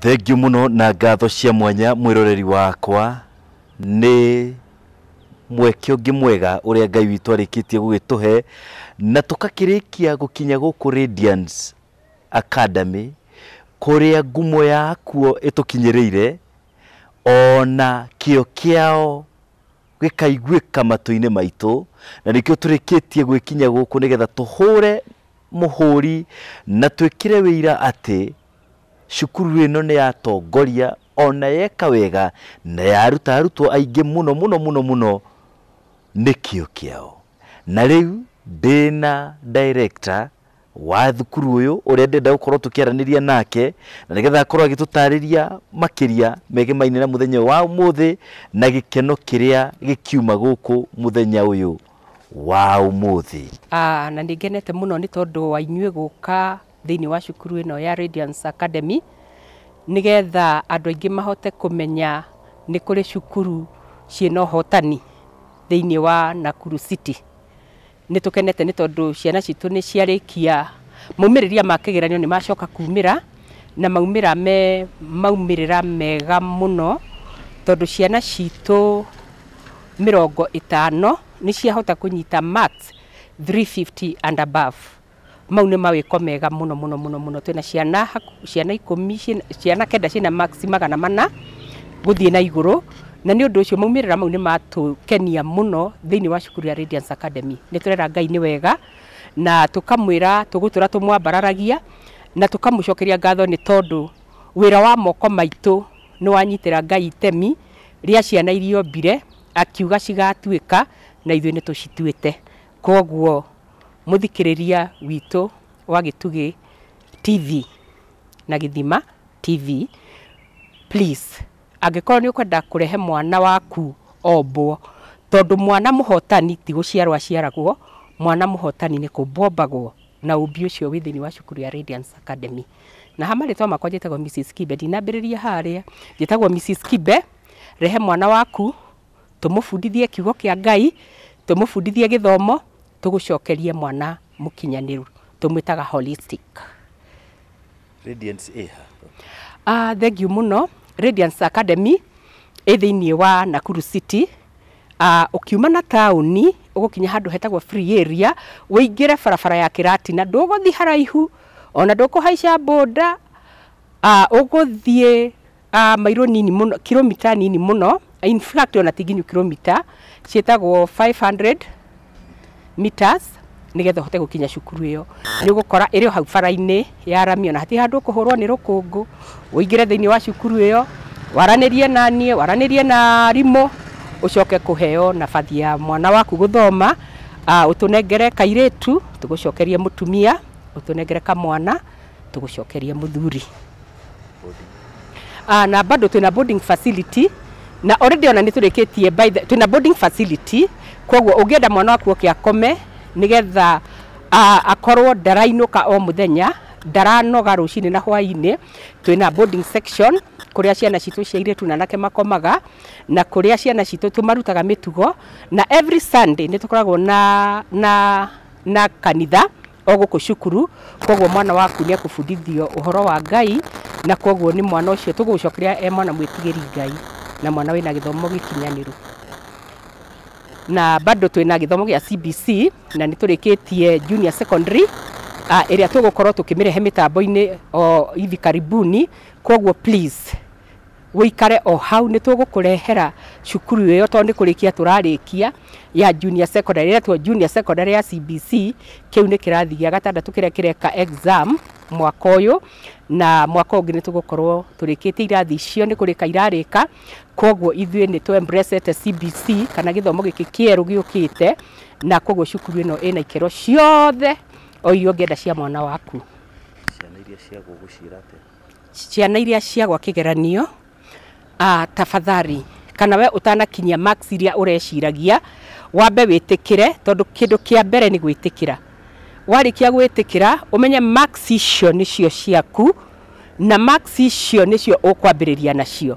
thengiå må no na ngatho cia mwanya mwä wakwa nä mweke ũngĩ mwega ũrĩa ngai witũ arĩkĩtie gugituhe na tukakirikia gukinya guku Radiance Academy kũrĩa ngumo yakuo ĩtũkinyĩrĩire ona kio kiao gĩkaiguĩka matũ-inĩ na nĩkĩo turikitie gwĩkinya guku nigetha tuhure muhuri na twĩkĩre wĩira atĩ cukuru no nä yatongoria ona yeka wega na yaruta arutwo aingĩ muno muno mũno mũno nĩ kĩo kĩao na rĩu ndĩ na director wa thukuru ũyũ ũrĩa ndenda aranä ria nake na getha akorwo agĩtũtarĩria makĩria megemaine na mũthenya wa thä na gå kå må thenya å yå wa thä ah, na nä ngenete no nä tondå wa gå ka thini wa cukuru ino ya Radiance Academy nigetha andũ aingĩ mahote kumenya ni kuri cukuru ciĩna ũhotani thini wa Nakuru City ni tukenete ni tondu ciana citu ni ciarikia maumĩrĩria ma kĩgeranio nĩ macoka kumira na maumira me maumirira mega muno tondu ciana citũ mirongo itano ni ciahota kunyita marks 350 and above mau nä mawäko mega må no må no må no twä na ciana ciana ikå ciana kenda ciä na maxi magana mana gå thiä na igå na nä å ndå å cio maumä rä ra mau nä matå kenia må no thä inä wa cukuru ya Academy nä tå rera ngai nä wega na tå kamwä ra tå gå tå ra tå mwambararagia na tå kamå cokeria ngatho nä tondå wä ra wa moko maitå nä wanyitä ra ngai itemi rä ciana iriombire akiuga cigatuä ka na ithuä nä tå cituä te koguo muthikiriria wito wa Gitugi TV na Githima TV please angikorwo ni ukwenda kurehe mwana waku obwo tondu mwana muhotani ti guciarwa aciaragwo mwana muhotani ni kubombagwo na ubi ucio wi thiini wa cukuru ya Radiance Academy na ha maritwa makwa njĩtagwo Mrs. Kibe ndinambĩrĩria haria njĩtagwo Mrs. Kibe rehe mwana waku tumũbundithie kiugo kia Ngai tumũbundithie githomo tugucokerie mwana mukinyaniru tumwitaga holistic Radiance iha ah uh, thank you muno Radiance Academy ä thä wa Nakuru City å ah, kiuma na taåni å gå kinya handå free area wä ingä barabara ya kä ratina ndå gå thiä haraihu ona ndå kå haica mbånda å ah, gå thiä ah, nini muno kilomita nini nini må no ona tinginyu kilomita ciätagwo 500 meters nigetha hote gukinya cukuru iyo niugukora iri hau bara-ini ya ramio na hati handu kuhurwa ni rukungu uingire thini wa cukuru iyo waranirie na nie waranirie na rimo ucoke kuheo nabathi ya mwana waku guthoma uh, utunengere kairetu tugucokerie mutumia utunengere kamwana tugucokerie muthuri uh, na bado tuna boarding facility na already ona nä by the kä tie boarding facility koguo å mwana waku oke akome nigetha akorwo darainuka o muthenya thenya ndaranoga rå na hwaini twä na boarding section kuria ciana citå cia tuna nake makomaga na kuria ciana citå tumarutaga mitugo na every sunday nitukoragwo na, na, na kanitha o gå kå cukuru koguo mwana waku nä ekå uhoro wa ngai na koguo ni mwana ucio cio e mwana mwitigiri tigä ngai na mwana wina githomo gikinyaniru na bado twina githomo gia CBC na niturikitie junior secondary uh, ah, iria tugukorwo tukimirehe mitambo-ini o ithi karibuni koguo please wikare o hau nä tå gå kå rehera cukuru ä yo tondå nä kå rä kia tå rarä kia ya junior secondary ya junior secondary ya cbc kä u nä kä rathi gä a kä kä reka exam mwaka ũyũ na mwaka ũngĩ nĩ tũgũkorwo tũrĩkĩtie irathi icio nĩ kũrĩka irarĩka koguo ithuĩ nĩ twembracete CBC kana gĩthomo gĩkĩ kĩerũ gĩũkĩte na koguo cukuru ĩno ĩna ikero ciothe o iria ũngĩenda cia mwana waku ciana iria ciagwa kĩgeranio uh, kana we ũtanakinyia marks iria ũreciragia wambe wĩtĩkĩre tondũ kĩndũ kĩa mbere nĩ gwĩtĩkĩra warikia gwitikira umenye marks icio nicio ciaku na marks icio nicio ukwambiriria nacio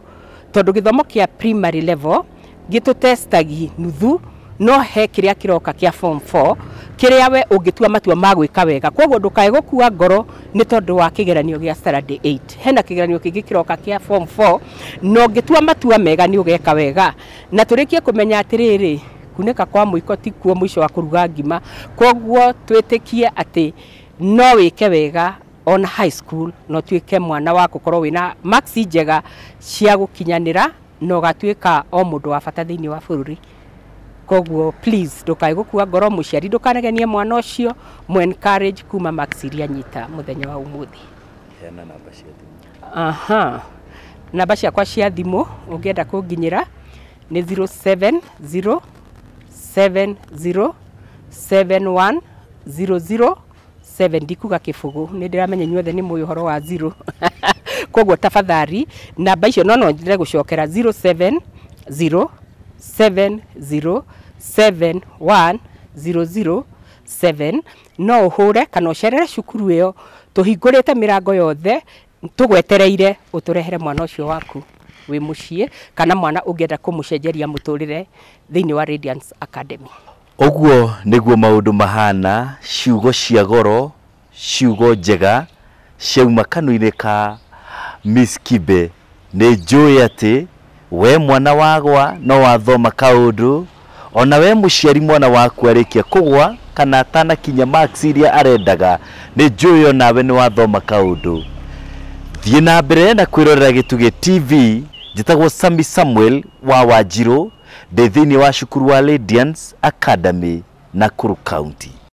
tondu githomo kia primary level gitutestagi nuthu no he kiria kiroka kia form 4 kiria we ungitua matua ma gwika wega koguo ndukae gukua ngoro ni tondu wa kigeranio gia Saturday 8 hena kigeranio kingi kiroka kia form 4 no ngitua matua mega ni ugeka wega na turikie kumenya atiriri kunika kwa ti kwa mwisho wa kũruga ngima koguo twĩtĩkie atĩ no wĩke wega on high school no tuĩke mwana wa gũkorwo wĩna maxi njega cia gũkinyanĩra no ũgatuĩka o mũndũ wa bata thĩinĩ wa bũrũri koguo please ndũkae gũkua ngoro mũciari ndũkanegenie mwana ũcio mũ encourage kuma maxi ria nyita mũthenya wa ũmũthĩ hena namba cia thimũ aha namba ciakwa cia thimũ ũngĩenda kũnginyĩra nĩ 070 707100 7 ndikuga kibugu ni ndiramenya nyothe ni muyu horo wa 0 koguo tafathari namba icio no no njire gucokera 0707071007 no uhure kana ucerere cukuru iyo tuhingurite mirango yothe tugwetereire uturehere mwana ucio waku wi muciĩ kana mwana ũngĩenda kũmũcenjeria mũtũrĩre thĩinĩ wa Radiance Academy oguo niguo maũndũ mahana ciugo cia goro ciugo njega ciauma kanu inä ka Miss nä nĩ njũĩ we mwana wagwa no wathoma kaũndũ ona we mũciari mwana waku arĩkia kũgwa kana atanakinya marks iria arendaga njå ä onawe nä wathoma kaũndũ thiĩ na mbere na kwĩrorera Gĩtugĩ TV njĩtagwo Sambi Samuel wa Wanjirũ ndĩ thĩinĩ wa cukuru wa Radiance Academy kuru County